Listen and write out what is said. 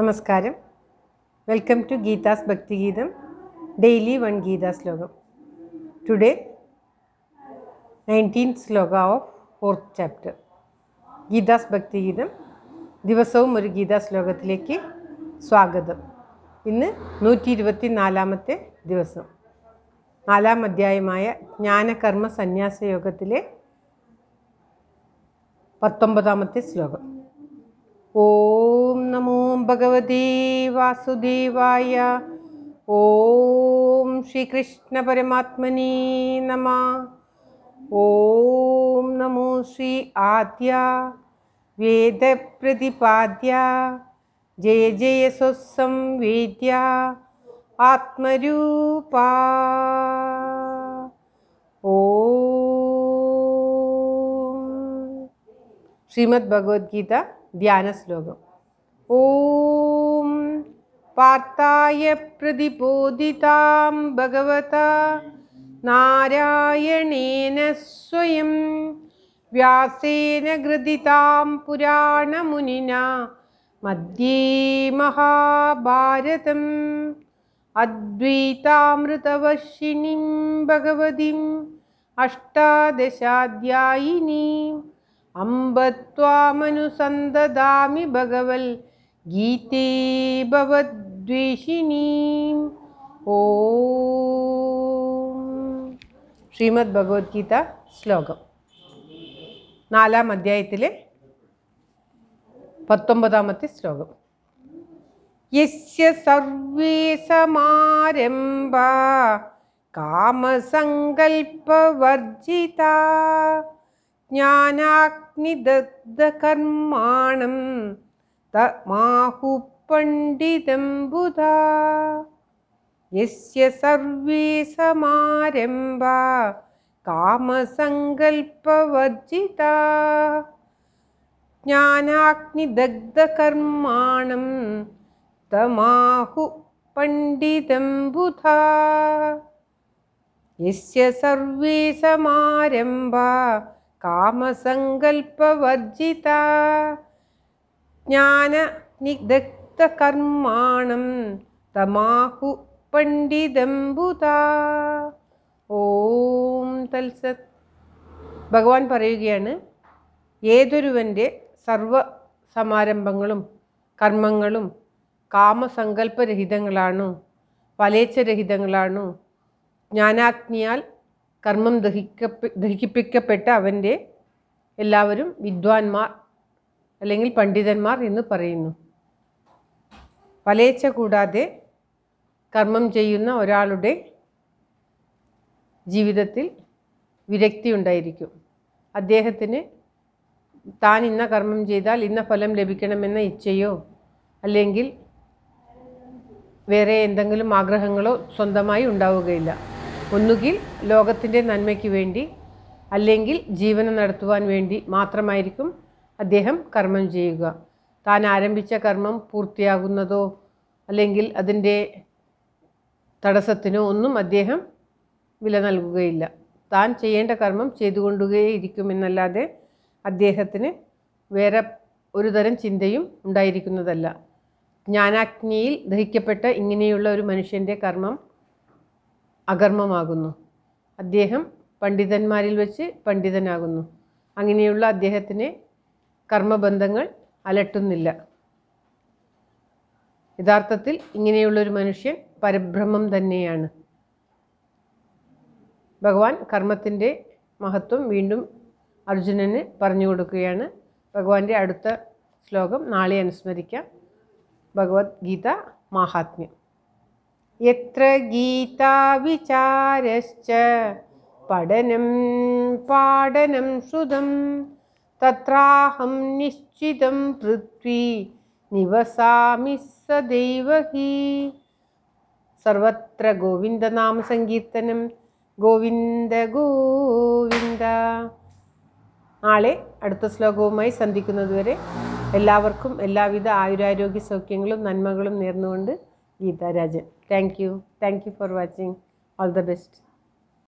നമസ്കാരം welcome to Geetha's Bhakthigeetham daily one Gita ശ്ലോകം today nineteen shloka of fourth chapter Geetha's Bhakthigeetham ദിവസവും ഒരു ഗീതാ ശ്ലോകത്തിലേക്ക് സ്വാഗതം ഇന്ന് നൂറ്റി ഇരുപത്തി നാലാമത്തെ ദിവസം നാലാം അധ്യായമായ ജ്ഞാനകർമ്മ സന്യാസ യോഗത്തിലെ പത്തൊമ്പതാമത്തെ ശ്ലോകം ॐ नमो भगवते वासुदेवाय ॐ श्रीकृष्णपरमात्मने नमः ॐ नमो श्री आद्या वेदप्रतिपाद्या जय जय सुसंवेद्या आत्मरूपा ॐ श्रीमद्भगवद्गीता ധ്യാന ശ്ലോകം ഓം പാർത്ഥായ പ്രതിബോധിതാം ഭഗവത നാരായണേന സ്വയം വ്യാസേന ഗൃതിതാം പുരാണമുനിന മധ്യേ മഹാഭാരതം അദ്വൈതാമൃതവർഷിണീം ഭഗവതിം അഷ്ടാദശാധ്യായിനീം അമ്പത്വാമനുസന്തദാമി ഭഗവൽ ഗീതേ ഭവദ്വേഷിണീം ഓ ശ്രീമദ് ഭഗവത്ഗീത ശ്ലോകം നാലാം അധ്യായത്തിലെ പത്തൊമ്പതാമത്തെ ശ്ലോകം യസ്യ സർവേ സമാരംഭ കാമസങ്കൽപ്പവർജിത ज्ञानाग्निदग्धकर्माणं तमाहुपण्डितम्बुधा यस्य सर्वे समारम्भा कामसङ्कल्पवर्जिता ज्ञानाग्निदग्धकर्माणं तमाहुपण्डितम्बुधा यस्य सर्वे समारम्भा കാമസങ്കൽപ്പവർജിത നിദഗ്ധകർമാണം തമാഹു പണ്ഡിതംബുത ഓം തൽസത് ഭഗവാൻ പറയുകയാണ് ഏതൊരുവൻ്റെ സർവ സമാരംഭങ്ങളും കർമ്മങ്ങളും കാമസങ്കല്പരഹിതങ്ങളാണോ വലേച്ഛരഹിതങ്ങളാണോ ജ്ഞാനാഗ്നിയാൽ കർമ്മം ദഹിക്ക ദഹിക്കിപ്പിക്കപ്പെട്ട അവൻ്റെ എല്ലാവരും വിദ്വാൻമാർ അല്ലെങ്കിൽ പണ്ഡിതന്മാർ എന്ന് പറയുന്നു ഫലേച്ഛ കൂടാതെ കർമ്മം ചെയ്യുന്ന ഒരാളുടെ ജീവിതത്തിൽ വിരക്തി ഉണ്ടായിരിക്കും അദ്ദേഹത്തിന് താൻ ഇന്ന കർമ്മം ചെയ്താൽ ഇന്ന ഫലം ലഭിക്കണമെന്ന ഇച്ഛയോ അല്ലെങ്കിൽ വേറെ എന്തെങ്കിലും ആഗ്രഹങ്ങളോ സ്വന്തമായി ഉണ്ടാവുകയില്ല ഒന്നുകിൽ ലോകത്തിൻ്റെ നന്മയ്ക്ക് വേണ്ടി അല്ലെങ്കിൽ ജീവനം നടത്തുവാൻ വേണ്ടി മാത്രമായിരിക്കും അദ്ദേഹം കർമ്മം ചെയ്യുക താൻ ആരംഭിച്ച കർമ്മം പൂർത്തിയാകുന്നതോ അല്ലെങ്കിൽ അതിൻ്റെ തടസ്സത്തിനോ ഒന്നും അദ്ദേഹം വില നൽകുകയില്ല താൻ ചെയ്യേണ്ട കർമ്മം ചെയ്തുകൊണ്ടുകയേയിരിക്കുമെന്നല്ലാതെ അദ്ദേഹത്തിന് വേറെ ഒരു തരം ചിന്തയും ഉണ്ടായിരിക്കുന്നതല്ല ജ്ഞാനാഗ്നിയിൽ ദഹിക്കപ്പെട്ട ഇങ്ങനെയുള്ള ഒരു മനുഷ്യൻ്റെ കർമ്മം അകർമ്മമാകുന്നു അദ്ദേഹം പണ്ഡിതന്മാരിൽ വെച്ച് പണ്ഡിതനാകുന്നു അങ്ങനെയുള്ള അദ്ദേഹത്തിന് കർമ്മബന്ധങ്ങൾ അലട്ടുന്നില്ല യഥാർത്ഥത്തിൽ ഇങ്ങനെയുള്ളൊരു മനുഷ്യൻ പരബ്രഹ്മം തന്നെയാണ് ഭഗവാൻ കർമ്മത്തിൻ്റെ മഹത്വം വീണ്ടും അർജുനന് പറഞ്ഞു കൊടുക്കുകയാണ് ഭഗവാന്റെ അടുത്ത ശ്ലോകം നാളെ അനുസ്മരിക്കാം ഭഗവത്ഗീത മാഹാത്മ്യം യത്ര ഗീതാവിചാരശ്ച പഠനം പാഠനം ശ്രുതം തത്രാഹം നിശ്ചിതം പൃഥ്വി നിവസാമി സദൈവഹി സർവത്ര ഗോവിന്ദനാമ ഗോവിന്ദ ഗോവിന്ദ നാളെ അടുത്ത ശ്ലോകവുമായി സന്ധിക്കുന്നതുവരെ എല്ലാവർക്കും എല്ലാവിധ ആയുരാരോഗ്യ സൗഖ്യങ്ങളും നന്മകളും നേർന്നുകൊണ്ട് Geetha Rajan thank you thank you for watching all the best